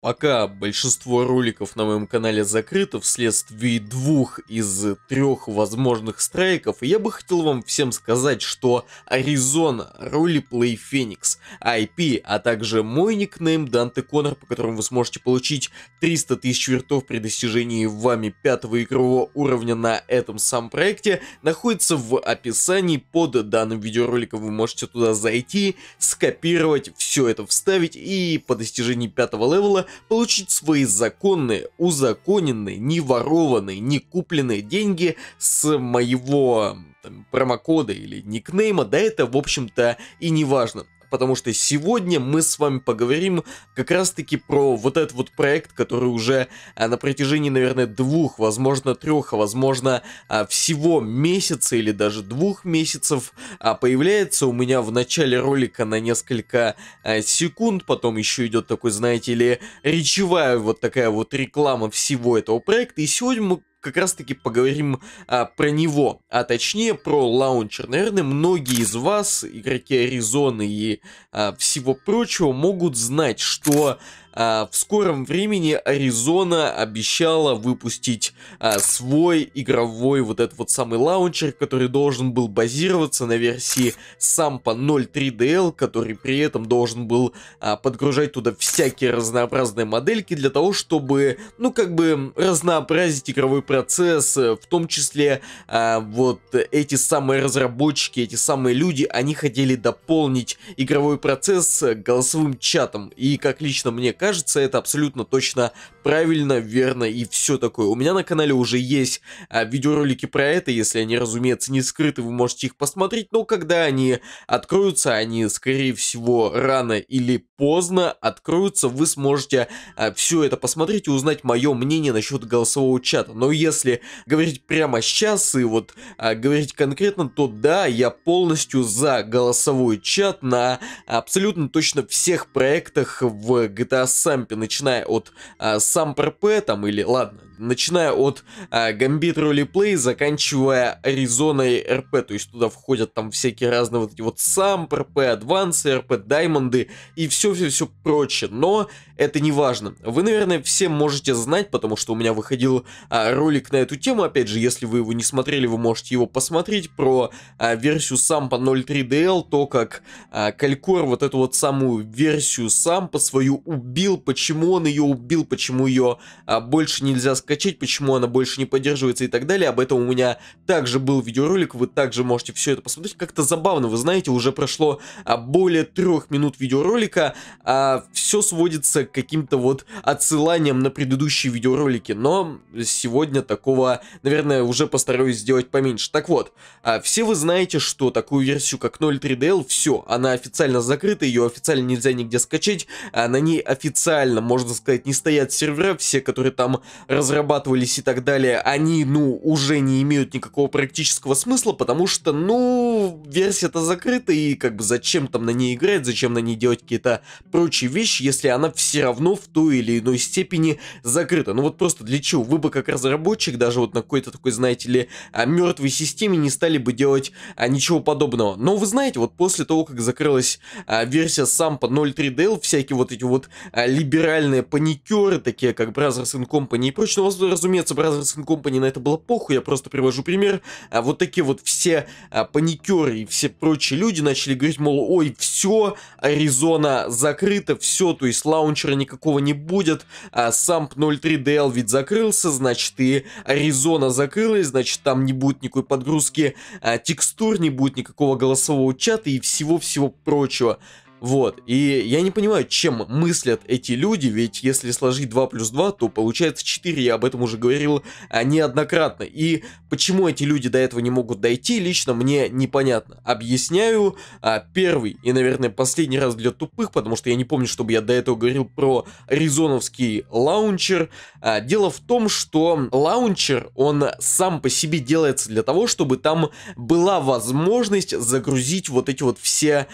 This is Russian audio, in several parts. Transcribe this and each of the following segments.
Пока большинство роликов на моем канале закрыто вследствие двух из трех возможных страйков, я бы хотел вам всем сказать, что Аризона, Ролиплей Феникс, IP, а также мой никнейм Данте Конор, по которому вы сможете получить 300 тысяч вертов при достижении вами пятого игрового уровня на этом самом проекте, находится в описании под данным видеороликом. Вы можете туда зайти, скопировать, все это вставить и по достижении пятого левела получить свои законные, узаконенные, не ворованные, не купленные деньги с моего там, промокода или никнейма, да это в общем-то и не важно потому что сегодня мы с вами поговорим как раз-таки про вот этот вот проект, который уже э, на протяжении, наверное, двух, возможно, трех, а, возможно, а, всего месяца или даже двух месяцев а, появляется у меня в начале ролика на несколько э, секунд, потом еще идет такой, знаете ли, речевая вот такая вот реклама всего этого проекта, и сегодня мы как раз-таки поговорим а, про него, а точнее про лаунчер. Наверное, многие из вас, игроки Аризоны и а, всего прочего, могут знать, что а, в скором времени Аризона обещала выпустить а, свой игровой вот этот вот самый лаунчер, который должен был базироваться на версии Sampa 0.3DL, который при этом должен был а, подгружать туда всякие разнообразные модельки для того, чтобы, ну, как бы разнообразить игровой процесс, в том числе вот эти самые разработчики, эти самые люди, они хотели дополнить игровой процесс голосовым чатом. И как лично мне кажется, это абсолютно точно правильно, верно и все такое. У меня на канале уже есть а, видеоролики про это, если они, разумеется, не скрыты, вы можете их посмотреть, но когда они откроются, они, скорее всего, рано или поздно откроются, вы сможете а, все это посмотреть и узнать мое мнение насчет голосового чата. Но если говорить прямо сейчас и вот а, говорить конкретно, то да, я полностью за голосовой чат на абсолютно точно всех проектах в GTA сампе начиная от а, Сампер там, или, ладно, начиная от а, Гамбит Ролиплей, заканчивая Аризоной РП, то есть туда входят там всякие разные вот эти вот Сампер Адвансы РП, Даймонды и все-все-все прочее, но это не важно. Вы, наверное, все можете знать, потому что у меня выходил а, ролик на эту тему, опять же, если вы его не смотрели, вы можете его посмотреть, про а, версию сампа 03DL, то как а, Калькор вот эту вот самую версию сампа свою убил, почему он ее убил, почему ее а, больше нельзя скачать, почему она больше не поддерживается и так далее, об этом у меня также был видеоролик, вы также можете все это посмотреть, как-то забавно, вы знаете, уже прошло а, более трех минут видеоролика, а все сводится к каким-то вот отсыланиям на предыдущие видеоролики, но сегодня такого, наверное, уже постараюсь сделать поменьше. Так вот, а, все вы знаете, что такую версию как 0.3DL, все, она официально закрыта, ее официально нельзя нигде скачать, а на ней официально, можно сказать, не стоят сервера, все, которые там разрабатывались и так далее, они, ну, уже не имеют никакого практического смысла, потому что, ну, версия-то закрыта, и как бы зачем там на ней играть, зачем на ней делать какие-то прочие вещи, если она все все равно в той или иной степени закрыто. Ну вот просто для чего? Вы бы как разработчик даже вот на какой-то такой, знаете ли, а, мертвой системе не стали бы делать а, ничего подобного. Но вы знаете, вот после того, как закрылась а, версия Сампа 0.3DL, всякие вот эти вот а, либеральные паникеры, такие как Brothers and Company и прочее, ну, разумеется, Brothers and Company на это было похуй, я просто привожу пример, а, вот такие вот все а, паникеры и все прочие люди начали говорить, мол, ой, все, Аризона закрыта, все, то есть лаунчер фьючера никакого не будет. А сам 0.3DL ведь закрылся, значит и Аризона закрылась, значит там не будет никакой подгрузки а, текстур, не будет никакого голосового чата и всего-всего прочего. Вот, и я не понимаю, чем мыслят эти люди, ведь если сложить 2 плюс 2, то получается 4, я об этом уже говорил а, неоднократно. И почему эти люди до этого не могут дойти, лично мне непонятно. Объясняю, а, первый и, наверное, последний раз для тупых, потому что я не помню, чтобы я до этого говорил про аризоновский лаунчер. А, дело в том, что лаунчер, он сам по себе делается для того, чтобы там была возможность загрузить вот эти вот все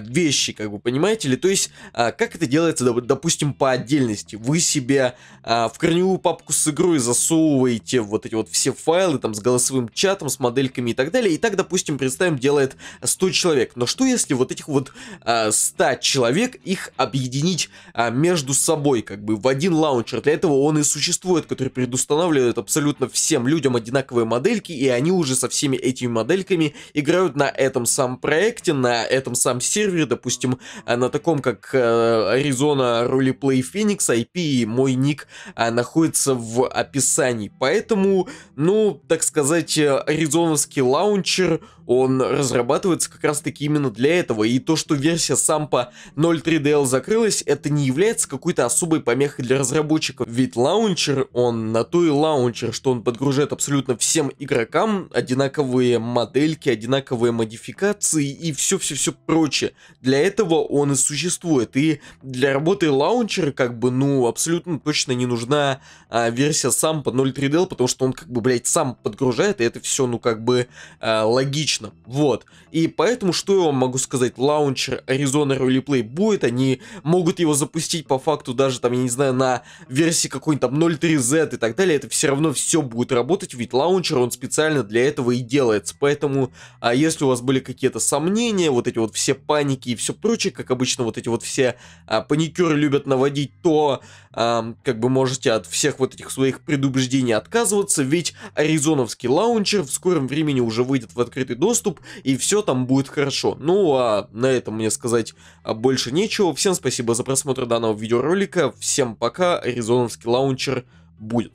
вещи, как бы, понимаете ли? То есть, а, как это делается, допустим, по отдельности? Вы себе а, в корневую папку с игрой засовываете вот эти вот все файлы, там, с голосовым чатом, с модельками и так далее, и так, допустим, представим, делает 100 человек. Но что если вот этих вот а, 100 человек, их объединить а, между собой, как бы, в один лаунчер? Для этого он и существует, который предустанавливает абсолютно всем людям одинаковые модельки, и они уже со всеми этими модельками играют на этом самом проекте, на этом самом сервере, допустим, ним, э, на таком как Arizona Roleplay Phoenix, IP и мой ник э, находится в описании. Поэтому, ну, так сказать, э, аризоновский лаунчер он разрабатывается как раз таки именно для этого, и то, что версия Сампа 0.3DL закрылась, это не является какой-то особой помехой для разработчиков, ведь лаунчер, он на то и лаунчер, что он подгружает абсолютно всем игрокам одинаковые модельки, одинаковые модификации и все-все-все прочее. Для этого он и существует, и для работы лаунчера, как бы, ну, абсолютно точно не нужна а, версия Сампа 0.3DL, потому что он, как бы, блядь, сам подгружает, и это все, ну, как бы, а, логично отлично. Вот. И поэтому, что я вам могу сказать, лаунчер Arizona Roleplay будет, они могут его запустить по факту даже там, я не знаю, на версии какой-нибудь там 0.3Z и так далее, это все равно все будет работать, ведь лаунчер, он специально для этого и делается. Поэтому, а если у вас были какие-то сомнения, вот эти вот все паники и все прочее, как обычно вот эти вот все а, паникеры любят наводить, то а, как бы можете от всех вот этих своих предубеждений отказываться, ведь аризоновский лаунчер в скором времени уже выйдет в открытый доступ, и все там будет хорошо. Ну, а на этом мне сказать а, больше нечего. Всем спасибо за просмотр данного видеоролика, всем пока, аризоновский лаунчер будет.